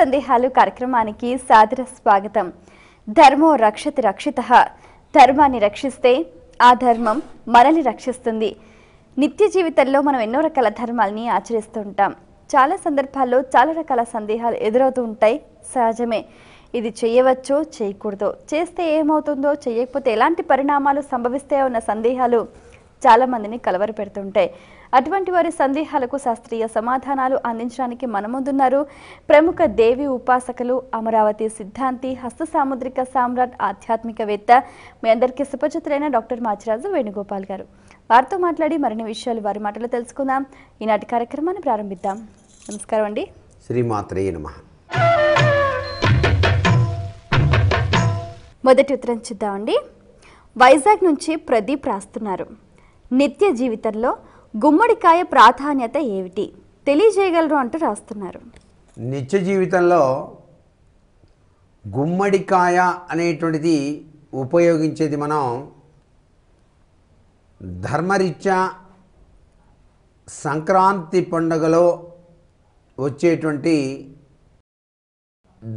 సందేహాలు కార్యక్రమానికి సాదర స్వాగతం ధర్మో రక్షతి రక్షిత ధర్మాన్ని రక్షిస్తే ఆ ధర్మం మనల్ని రక్షిస్తుంది నిత్య జీవితంలో మనం ఎన్నో రకాల ధర్మాల్ని ఆచరిస్తూ ఉంటాం చాలా సందర్భాల్లో చాలా రకాల సందేహాలు ఎదురవుతూ ఉంటాయి సహజమే ఇది చేయవచ్చో చేయకూడదో చేస్తే ఏమవుతుందో చేయకపోతే ఎలాంటి పరిణామాలు సంభవిస్తాయో ఉన్న సందేహాలు చాలా మందిని కలవర పెడుతుంటాయి అటువంటి వారి సందేహాలకు శాస్త్రీయ సమాధానాలు అందించడానికి మనముందున్నారు ప్రముఖ దేవి ఉపాసకులు అమరావతి సిద్ధాంతి హస్త సాముద్రిక సామ్రాట్ ఆధ్యాత్మికవేత్త మీ అందరికీ శుభచిత్రైన డాక్టర్ మాచిరాజు వేణుగోపాల్ గారు వారితో మాట్లాడి మరిన్ని విషయాలు వారి మాటలు తెలుసుకుందాం ఈనాటి కార్యక్రమాన్ని ప్రారంభిద్దాం నమస్కారం అండి శ్రీమాత్రే నమ మొదటి ఉత్తరం చూద్దామండి వైజాగ్ నుంచి ప్రదీప్ రాస్తున్నారు నిత్య జీవితంలో గుమ్మడికాయ ప్రాధాన్యత ఏమిటి తెలియజేయగలరు అంటూ రాస్తున్నారు నిత్య జీవితంలో గుమ్మడికాయ అనేటువంటిది ఉపయోగించేది మనం ధర్మరీత్యా సంక్రాంతి పండుగలో వచ్చేటువంటి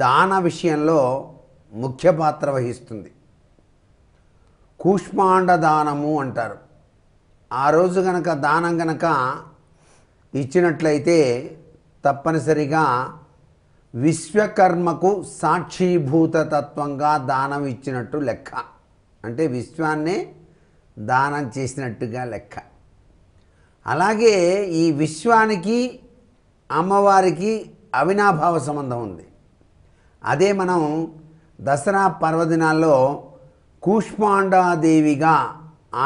దాన విషయంలో ముఖ్య పాత్ర వహిస్తుంది కూష్మాండ దానము అంటారు ఆ రోజు గనక దానం గనక ఇచ్చినట్లయితే తప్పనిసరిగా విశ్వకర్మకు సాక్షీభూత తత్వంగా దానం ఇచ్చినట్టు లెక్క అంటే విశ్వాన్నే దానం చేసినట్టుగా లెక్క అలాగే ఈ విశ్వానికి అమ్మవారికి అవినాభావ సంబంధం ఉంది అదే మనం దసరా పర్వదినాల్లో కూష్మాండాదేవిగా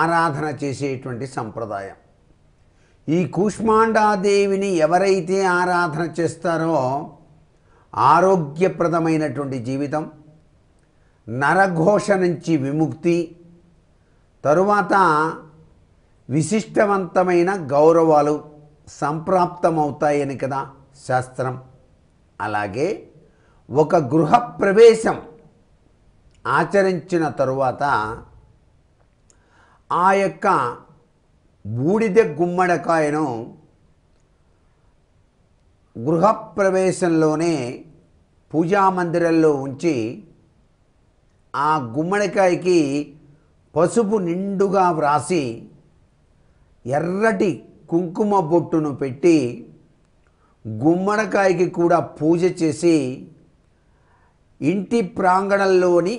ఆరాధన చేసేటువంటి సంప్రదాయం ఈ కూష్మాండాదేవిని ఎవరైతే ఆరాధన చేస్తారో ఆరోగ్యప్రదమైనటువంటి జీవితం నరఘోష నుంచి విముక్తి తరువాత విశిష్టవంతమైన గౌరవాలు సంప్రాప్తమవుతాయని కదా శాస్త్రం అలాగే ఒక గృహప్రవేశం ఆచరించిన తరువాత ఆ యొక్క బూడిద గుమ్మడకాయను గృహప్రవేశంలోనే పూజామందిరంలో ఉంచి ఆ గుమ్మడికాయకి పసుపు నిండుగా వ్రాసి ఎర్రటి కుంకుమ బొట్టును పెట్టి గుమ్మడికాయకి కూడా పూజ చేసి ఇంటి ప్రాంగణంలోని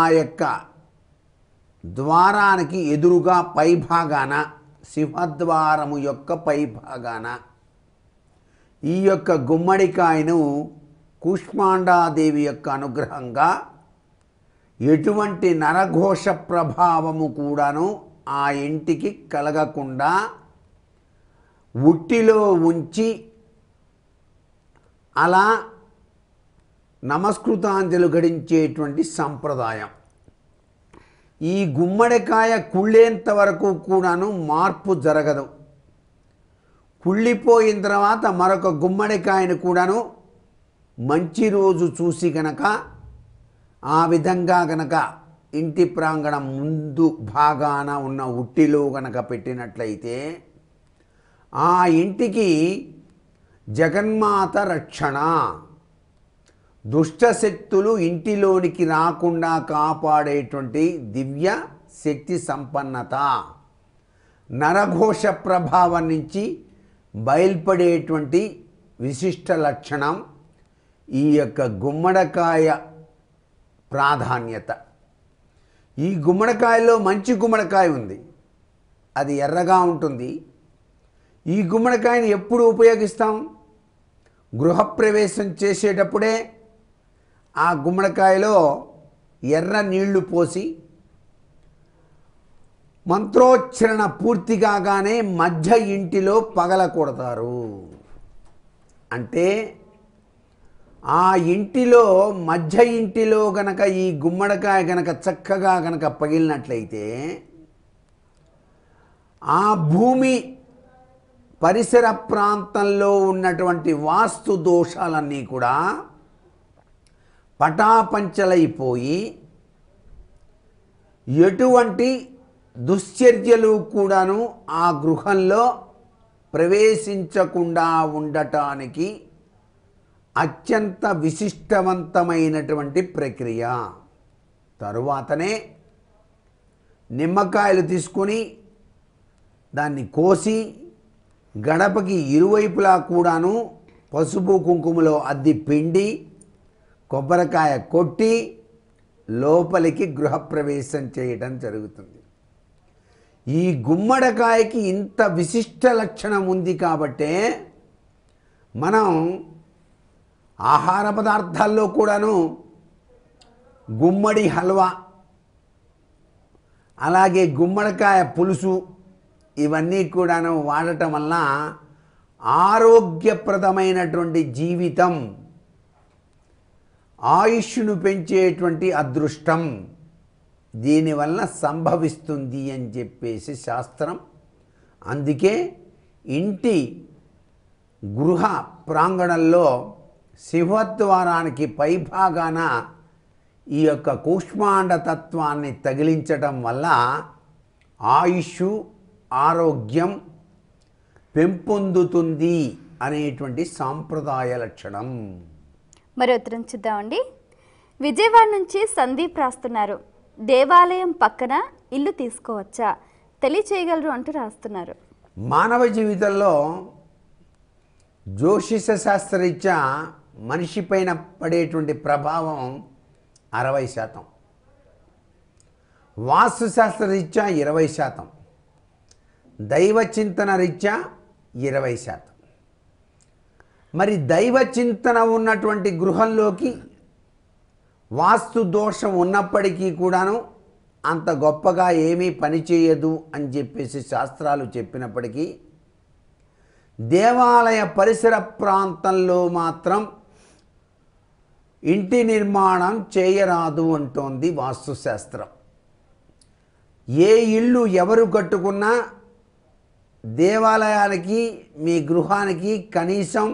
ఆ యొక్క ద్వారానికి ఎదురుగా పైభాగాన శివద్వారము యొక్క పైభాగాన ఈ యొక్క గుమ్మడికాయను కుష్మాండాదేవి యొక్క అనుగ్రహంగా ఎటువంటి నరఘోష ప్రభావము కూడాను ఆ ఇంటికి కలగకుండా ఉట్టిలో ఉంచి అలా నమస్కృతాంజలు గడించేటువంటి సంప్రదాయం ఈ గుమ్మడికాయ కుళ్ళేంత వరకు కూడాను మార్పు జరగదు కుళ్ళిపోయిన తర్వాత మరొక గుమ్మడికాయను కూడాను మంచి రోజు చూసి గనక ఆ విధంగా గనక ఇంటి ప్రాంగణం ముందు భాగాన ఉన్న ఉట్టిలో గనక పెట్టినట్లయితే ఆ ఇంటికి జగన్మాత రక్షణ దుష్టశక్తులు ఇంటిలోనికి రాకుండా కాపాడేటువంటి దివ్య శక్తి సంపన్నత నరఘోష ప్రభావం నుంచి బయల్పడేటువంటి విశిష్ట లక్షణం ఈ యొక్క గుమ్మడకాయ ప్రాధాన్యత ఈ గుమ్మడికాయలో మంచి గుమ్మడికాయ ఉంది అది ఎర్రగా ఉంటుంది ఈ గుమ్మడికాయని ఎప్పుడు ఉపయోగిస్తాం గృహప్రవేశం చేసేటప్పుడే ఆ గుమ్మడికాయలో ఎర్ర నీళ్లు పోసి మంత్రోచ్చరణ పూర్తి కాగానే మధ్య ఇంటిలో పగలకూడతారు అంటే ఆ ఇంటిలో మధ్య ఇంటిలో గనక ఈ గుమ్మడికాయ గనక చక్కగా గనక పగిలినట్లయితే ఆ భూమి పరిసర ప్రాంతంలో ఉన్నటువంటి వాస్తు దోషాలన్నీ కూడా పటాపంచలైపోయి ఎటువంటి దుశ్చర్యలు కూడాను ఆ గృహంలో ప్రవేశించకుండా ఉండటానికి అత్యంత విశిష్టవంతమైనటువంటి ప్రక్రియ తరువాతనే నిమ్మకాయలు తీసుకొని దాన్ని కోసి గడపకి ఇరువైపులా కూడాను పసుపు కుంకుమలో అద్ది పిండి కొబ్బరికాయ కొట్టి లోపలికి గృహప్రవేశం చేయటం జరుగుతుంది ఈ గుమ్మడికాయకి ఇంత విశిష్ట లక్షణం ఉంది కాబట్టే మనం ఆహార పదార్థాల్లో కూడాను గుమ్మడి హల్వా అలాగే గుమ్మడికాయ పులుసు ఇవన్నీ కూడాను వాడటం వల్ల ఆరోగ్యప్రదమైనటువంటి జీవితం ఆయుష్ను పెంచేటువంటి అదృష్టం దీనివల్ల సంభవిస్తుంది అని చెప్పేసి శాస్త్రం అందుకే ఇంటి గృహ ప్రాంగణంలో సింహద్వారానికి పైభాగాన ఈ యొక్క కూష్మాండ తత్వాన్ని తగిలించటం వల్ల ఆయుష్ ఆరోగ్యం పెంపొందుతుంది అనేటువంటి సాంప్రదాయ లక్షణం మరి ఉత్తరం చూద్దామండి విజయవాడ నుంచి సందీప్ రాస్తున్నారు దేవాలయం పక్కన ఇల్లు తీసుకోవచ్చా తెలియచేయగలరు అంటూ రాస్తున్నారు మానవ జీవితంలో జ్యోషిష శాస్త్రరీత్యా మనిషి పైన పడేటువంటి ప్రభావం అరవై శాతం వాస్తుశాస్త్ర రీత్యా ఇరవై శాతం దైవ చింతన రీత్యా ఇరవై శాతం మరి దైవ చింతన ఉన్నటువంటి గృహంలోకి వాస్తు దోషం ఉన్నప్పటికీ కూడాను అంత గొప్పగా ఏమీ పనిచేయదు అని చెప్పేసి శాస్త్రాలు చెప్పినప్పటికీ దేవాలయ పరిసర ప్రాంతంలో మాత్రం ఇంటి నిర్మాణం చేయరాదు అంటోంది వాస్తుశాస్త్రం ఏ ఇల్లు ఎవరు కట్టుకున్నా దేవాలయానికి మీ గృహానికి కనీసం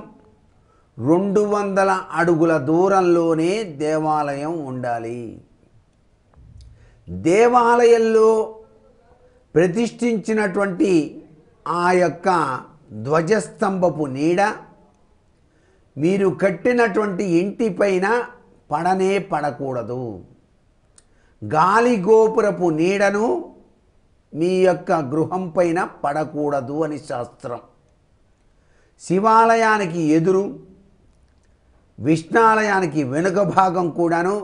రెండు వందల అడుగుల దూరంలోనే దేవాలయం ఉండాలి దేవాలయంలో ప్రతిష్ఠించినటువంటి ఆ యొక్క ధ్వజస్తంభపు నీడ మీరు కట్టినటువంటి ఇంటిపైన పడనే పడకూడదు గాలి గోపురపు నీడను మీ యొక్క గృహం పైన పడకూడదు అని శాస్త్రం శివాలయానికి ఎదురు విష్ణాలయానికి వెనుక భాగం కూడాను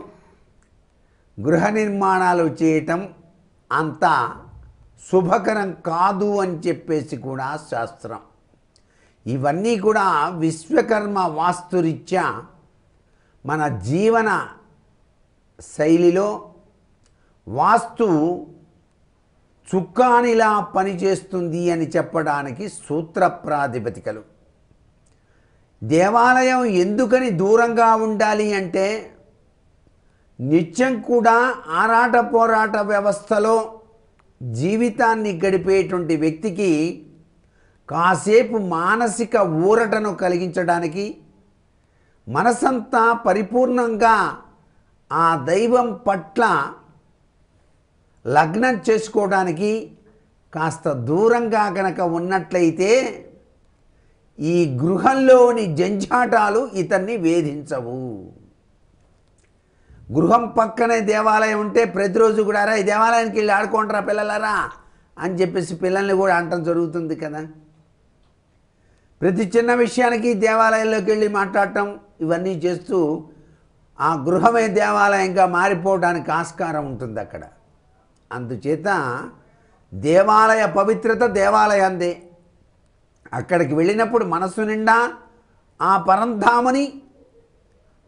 గృహ నిర్మాణాలు చేయటం అంత శుభకరం కాదు అని చెప్పేసి కూడా శాస్త్రం ఇవన్నీ కూడా విశ్వకర్మ వాస్తురీత్యా మన జీవన శైలిలో వాస్తు చుక్కానిలా పనిచేస్తుంది అని చెప్పడానికి సూత్ర ప్రాతిపదికలు దేవాలయం ఎందుకని దూరంగా ఉండాలి అంటే నిత్యం కూడా ఆరాట పోరాట వ్యవస్థలో జీవితాన్ని గడిపేటువంటి వ్యక్తికి కాసేపు మానసిక ఊరటను కలిగించడానికి మనసంతా పరిపూర్ణంగా ఆ దైవం పట్ల లగ్నం చేసుకోవడానికి కాస్త దూరంగా గనక ఉన్నట్లయితే ఈ గృహంలోని జంజాటాలు ఇతన్ని వేధించవు గృహం పక్కనే దేవాలయం ఉంటే ప్రతిరోజు కూడా ఈ దేవాలయానికి వెళ్ళి ఆడుకుంటారా పిల్లలరా అని చెప్పేసి పిల్లల్ని కూడా అంటడం జరుగుతుంది కదా ప్రతి చిన్న విషయానికి దేవాలయంలోకి వెళ్ళి మాట్లాడటం ఇవన్నీ చేస్తూ ఆ గృహమే దేవాలయంగా మారిపోవడానికి ఆస్కారం ఉంటుంది అక్కడ అందుచేత దేవాలయ పవిత్రత అందే అక్కడికి వెళ్ళినప్పుడు మనస్సు నిండా ఆ పరంధామని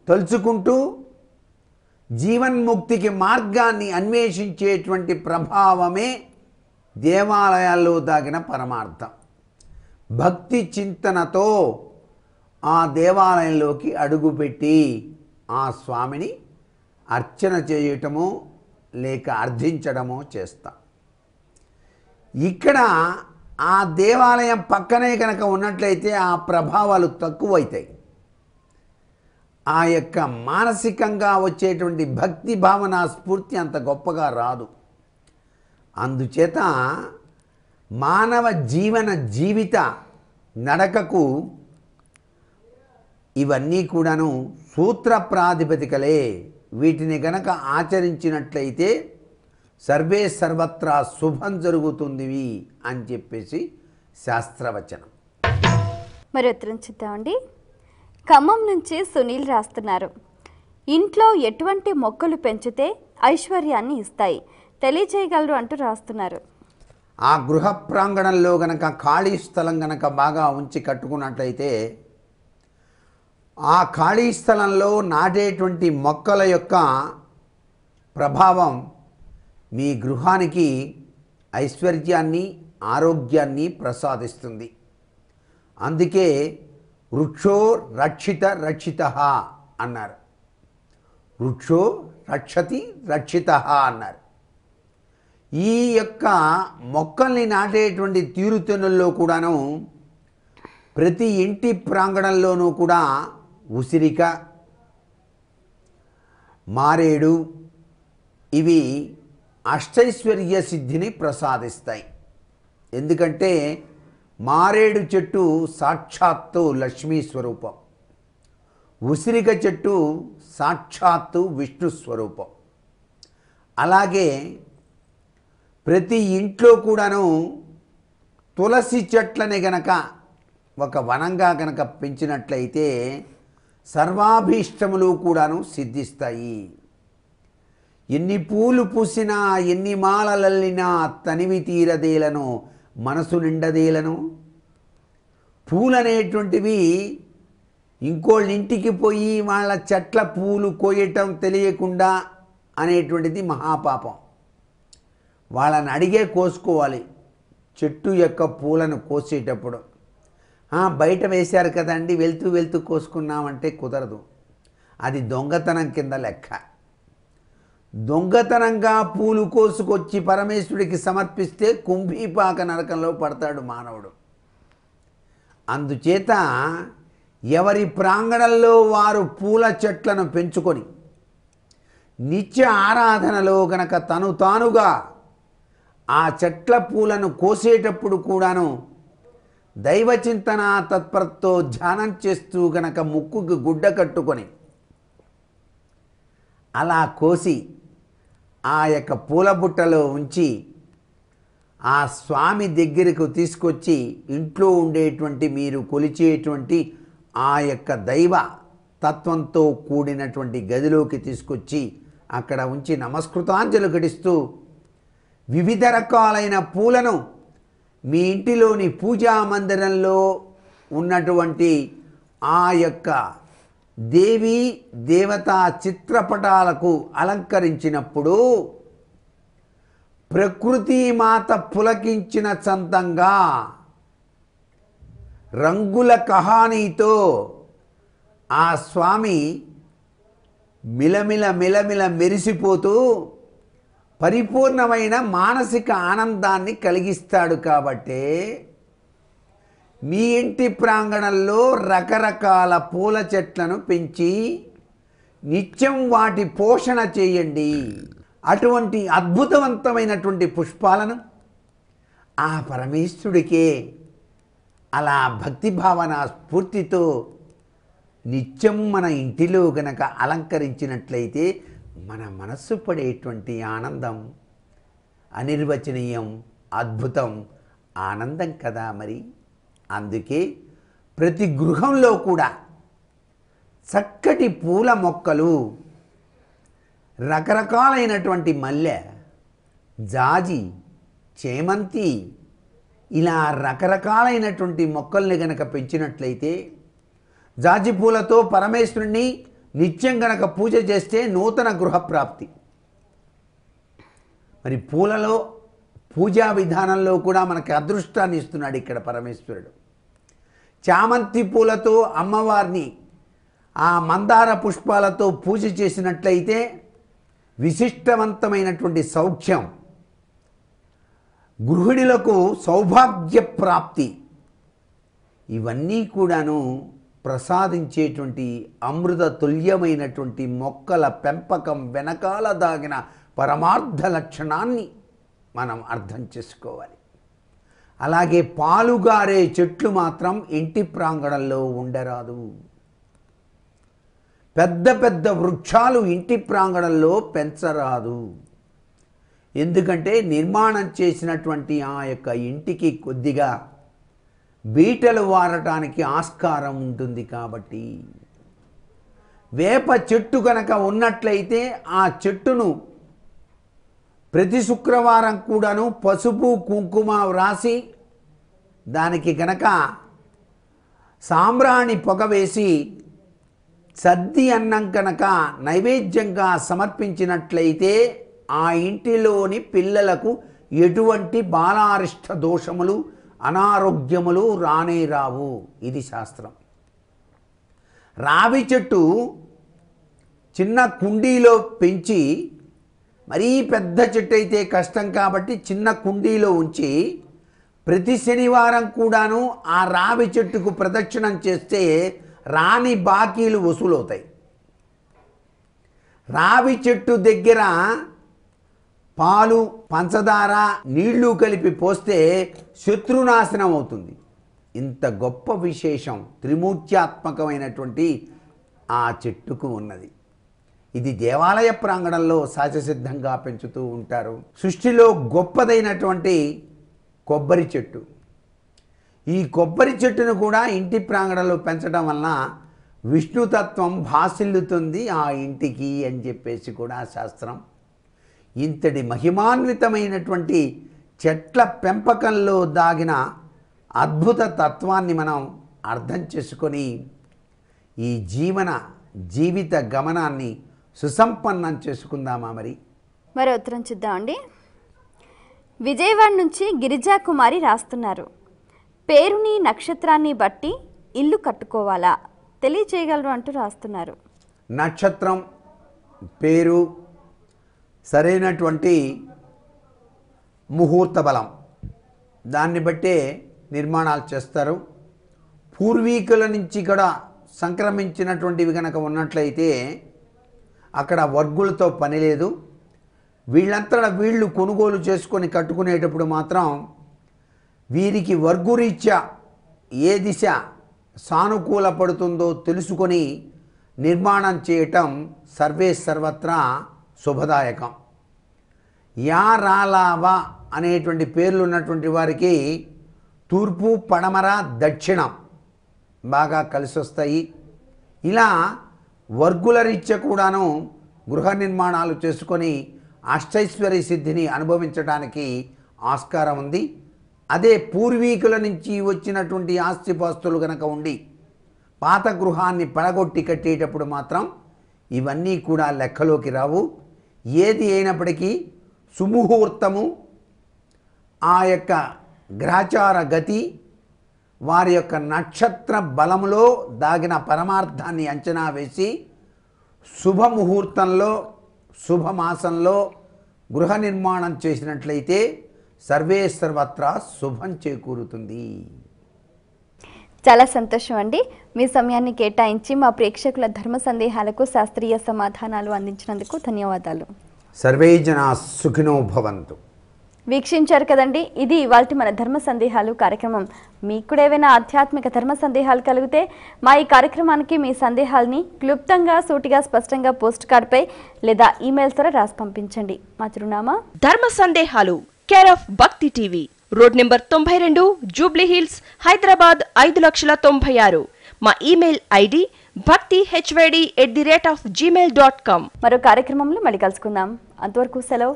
తలుచుకుంటూ జీవన్ముక్తికి మార్గాన్ని అన్వేషించేటువంటి ప్రభావమే దేవాలయాల్లో తాగిన పరమార్థం భక్తి చింతనతో ఆ దేవాలయంలోకి అడుగుపెట్టి ఆ స్వామిని అర్చన చేయటము లేక అర్థించడము చేస్తాం ఇక్కడ ఆ దేవాలయం పక్కనే కనుక ఉన్నట్లయితే ఆ ప్రభావాలు తక్కువైతాయి ఆ యొక్క మానసికంగా వచ్చేటువంటి భక్తి భావన స్ఫూర్తి అంత గొప్పగా రాదు అందుచేత మానవ జీవన జీవిత నడకకు ఇవన్నీ కూడాను సూత్ర ప్రాతిపదికలే వీటిని గనక ఆచరించినట్లయితే సర్వే సర్వత్రా శుభం జరుగుతుంది అని చెప్పేసి శాస్త్రవచనం మరి ఉత్తరం చూద్దామండి ఖమ్మం నుంచి సునీల్ రాస్తున్నారు ఇంట్లో ఎటువంటి మొక్కలు పెంచితే ఐశ్వర్యాన్ని ఇస్తాయి తెలియచేయగలరు అంటూ రాస్తున్నారు ఆ గృహ ప్రాంగణంలో గనక ఖాళీ స్థలం గనక బాగా ఉంచి కట్టుకున్నట్లయితే ఆ ఖాళీ స్థలంలో నాటేటువంటి మొక్కల యొక్క ప్రభావం మీ గృహానికి ఐశ్వర్యాన్ని ఆరోగ్యాన్ని ప్రసాదిస్తుంది అందుకే వృక్షో రక్షిత రక్షిత అన్నారు వృక్షో రక్షతి రక్షిత అన్నారు ఈ యొక్క మొక్కల్ని నాటేటువంటి తీరుతెన్నుల్లో కూడాను ప్రతి ఇంటి ప్రాంగణంలోనూ కూడా ఉసిరిక మారేడు ఇవి అష్టైశ్వర్య సిద్ధిని ప్రసాదిస్తాయి ఎందుకంటే మారేడు చెట్టు సాక్షాత్తు లక్ష్మీ స్వరూపం ఉసిరిక చెట్టు సాక్షాత్తు విష్ణు స్వరూపం అలాగే ప్రతి ఇంట్లో కూడాను తులసి చెట్లని గనక ఒక వనంగా గనక పెంచినట్లయితే సర్వాభీష్టములు కూడాను సిద్ధిస్తాయి ఎన్ని పూలు పూసినా ఎన్ని మాలలల్లినా తనివి తీరదేలను మనసు నిండదేలను పూలనేటువంటివి ఇంకోళ్ళ ఇంటికి పోయి వాళ్ళ చెట్ల పూలు కోయటం తెలియకుండా అనేటువంటిది మహాపాపం వాళ్ళని అడిగే కోసుకోవాలి చెట్టు యొక్క పూలను కోసేటప్పుడు బయట వేశారు కదండి వెళ్తూ వెళ్తూ కోసుకున్నామంటే కుదరదు అది దొంగతనం కింద లెక్క దొంగతనంగా పూలు కోసుకొచ్చి పరమేశ్వరుడికి సమర్పిస్తే కుంభీపాక నరకంలో పడతాడు మానవుడు అందుచేత ఎవరి ప్రాంగణంలో వారు పూల చెట్లను పెంచుకొని నిత్య ఆరాధనలో గనక తను తానుగా ఆ చెట్ల పూలను కోసేటప్పుడు కూడాను దైవచింతన తత్పరతో ధ్యానం చేస్తూ గనక ముక్కుకు గుడ్డ కట్టుకొని అలా కోసి ఆ యొక్క పూల బుట్టలో ఉంచి ఆ స్వామి దగ్గరకు తీసుకొచ్చి ఇంట్లో ఉండేటువంటి మీరు కొలిచేటువంటి ఆ యొక్క దైవ తత్వంతో కూడినటువంటి గదిలోకి తీసుకొచ్చి అక్కడ ఉంచి నమస్కృతాంజలు గడిస్తూ వివిధ రకాలైన పూలను మీ ఇంటిలోని పూజా మందిరంలో ఉన్నటువంటి ఆ యొక్క దేవి దేవతా చిత్రపటాలకు అలంకరించినప్పుడు ప్రకృతి మాత పులకించిన చందంగా రంగుల కహానీతో ఆ స్వామి మిలమిల మిలమిల మెరిసిపోతూ పరిపూర్ణమైన మానసిక ఆనందాన్ని కలిగిస్తాడు కాబట్టే మీ ఇంటి ప్రాంగణంలో రకరకాల పూల చెట్లను పెంచి నిత్యం వాటి పోషణ చేయండి అటువంటి అద్భుతవంతమైనటువంటి పుష్పాలను ఆ పరమేశ్వరుడికే అలా భక్తి భావన స్ఫూర్తితో నిత్యం మన ఇంటిలో గనక అలంకరించినట్లయితే మన మనస్సు పడేటువంటి ఆనందం అనిర్వచనీయం అద్భుతం ఆనందం కదా మరి అందుకే ప్రతి గృహంలో కూడా చక్కటి పూల మొక్కలు రకరకాలైనటువంటి మల్లె జాజి చేమంతి ఇలా రకరకాలైనటువంటి మొక్కల్ని గనక పెంచినట్లయితే జాజి పూలతో పరమేశ్వరుణ్ణి నిత్యం గనక పూజ చేస్తే నూతన గృహప్రాప్తి మరి పూలలో పూజా విధానంలో కూడా మనకి అదృష్టాన్ని ఇస్తున్నాడు ఇక్కడ పరమేశ్వరుడు చామంతి పూలతో అమ్మవారిని ఆ మందార పుష్పాలతో పూజ చేసినట్లయితే విశిష్టవంతమైనటువంటి సౌఖ్యం గృహిణులకు సౌభాగ్య ప్రాప్తి ఇవన్నీ కూడాను ప్రసాదించేటువంటి అమృత తుల్యమైనటువంటి మొక్కల పెంపకం వెనకాల దాగిన పరమార్థ లక్షణాన్ని మనం అర్థం చేసుకోవాలి అలాగే పాలుగారే చెట్లు మాత్రం ఇంటి ప్రాంగణంలో ఉండరాదు పెద్ద పెద్ద వృక్షాలు ఇంటి ప్రాంగణంలో పెంచరాదు ఎందుకంటే నిర్మాణం చేసినటువంటి ఆ యొక్క ఇంటికి కొద్దిగా బీటలు వారటానికి ఆస్కారం ఉంటుంది కాబట్టి వేప చెట్టు కనుక ఉన్నట్లయితే ఆ చెట్టును ప్రతి శుక్రవారం కూడాను పసుపు కుంకుమ వ్రాసి దానికి గనక సాంబ్రాణి పొగ వేసి సద్ది అన్నం కనుక నైవేద్యంగా సమర్పించినట్లయితే ఆ ఇంటిలోని పిల్లలకు ఎటువంటి బాలారిష్ట దోషములు అనారోగ్యములు రానే రావు ఇది శాస్త్రం రావి చెట్టు చిన్న కుండీలో పెంచి మరీ పెద్ద చెట్టు అయితే కష్టం కాబట్టి చిన్న కుండీలో ఉంచి ప్రతి శనివారం కూడాను ఆ రావి చెట్టుకు ప్రదక్షిణం చేస్తే రాని బాకీలు వసూలవుతాయి రావి చెట్టు దగ్గర పాలు పంచదార నీళ్లు కలిపి పోస్తే శత్రునాశనం అవుతుంది ఇంత గొప్ప విశేషం త్రిమూర్త్యాత్మకమైనటువంటి ఆ చెట్టుకు ఉన్నది ఇది దేవాలయ ప్రాంగణంలో సహజసిద్ధంగా పెంచుతూ ఉంటారు సృష్టిలో గొప్పదైనటువంటి కొబ్బరి చెట్టు ఈ కొబ్బరి చెట్టును కూడా ఇంటి ప్రాంగణంలో పెంచడం వలన విష్ణుతత్వం భాసిల్లుతుంది ఆ ఇంటికి అని చెప్పేసి కూడా శాస్త్రం ఇంతటి మహిమాన్వితమైనటువంటి చెట్ల పెంపకంలో దాగిన అద్భుత తత్వాన్ని మనం అర్థం చేసుకొని ఈ జీవన జీవిత గమనాన్ని సుసంపన్నం చేసుకుందామా మరి మరి ఉత్తరం చూద్దామండి విజయవాడ నుంచి గిరిజాకుమారి రాస్తున్నారు పేరుని నక్షత్రాన్ని బట్టి ఇల్లు కట్టుకోవాలా తెలియచేయగలరు అంటూ రాస్తున్నారు నక్షత్రం పేరు సరైనటువంటి ముహూర్త బలం దాన్ని బట్టే నిర్మాణాలు చేస్తారు పూర్వీకుల నుంచి కూడా సంక్రమించినటువంటివి కనుక ఉన్నట్లయితే అక్కడ వర్గులతో పని లేదు వీళ్ళంతా వీళ్ళు కొనుగోలు చేసుకొని కట్టుకునేటప్పుడు మాత్రం వీరికి వర్గురీత్యా ఏ దిశ సానుకూల పడుతుందో తెలుసుకొని నిర్మాణం చేయటం సర్వే సర్వత్రా శుభదాయకం యా రాలావా అనేటువంటి పేర్లు ఉన్నటువంటి వారికి తూర్పు పడమర దక్షిణం బాగా కలిసి వస్తాయి ఇలా వర్గుల రీత్యా కూడాను గృహ నిర్మాణాలు చేసుకొని అష్టైశ్వర్య సిద్ధిని అనుభవించడానికి ఆస్కారం ఉంది అదే పూర్వీకుల నుంచి వచ్చినటువంటి ఆస్తిపాస్తులు గనక ఉండి పాత గృహాన్ని పడగొట్టి కట్టేటప్పుడు మాత్రం ఇవన్నీ కూడా లెక్కలోకి రావు ఏది అయినప్పటికీ సుముహూర్తము ఆ యొక్క గ్రాచార గతి వారి యొక్క నక్షత్ర బలములో దాగిన పరమార్థాన్ని అంచనా వేసి శుభముహూర్తంలో శుభమాసంలో గృహ నిర్మాణం చేసినట్లయితే సర్వే సర్వత్రా శుభం చేకూరుతుంది చాలా సంతోషం అండి మీ సమయాన్ని కేటాయించి మా ప్రేక్షకుల ధర్మ సందేహాలకు శాస్త్రీయ సమాధానాలు అందించినందుకు ధన్యవాదాలు సర్వే జనా సుఖినో భవంతు వీక్షించారు కదండి ఇది ఇవాళ మన ధర్మ సందేహాలు కార్యక్రమం మీకు కూడా ఏవైనా ఆధ్యాత్మిక ధర్మ సందేహాలు కలిగితే మా ఈ కార్యక్రమానికి మీ సందేహాలని క్లుప్తంగా సూటిగా స్పష్టంగా పోస్ట్ కార్డ్పై లేదా ఈమెయిల్ ద్వారా రాసి పంపించండి మా చిరునామా ధర్మ సందేహాలు care of Bhakti TV road number తొంభై రెండు జూబ్లీ హిల్స్ హైదరాబాద్ ఐదు లక్షల తొంభై ఆరు మా email ID Bhakti HYD at the rate of Gmail dot com మరో కార్యక్రమంలో మళ్ళీ కలుసుకుందాం అంతవరకు సెలవు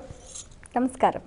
నమస్కారం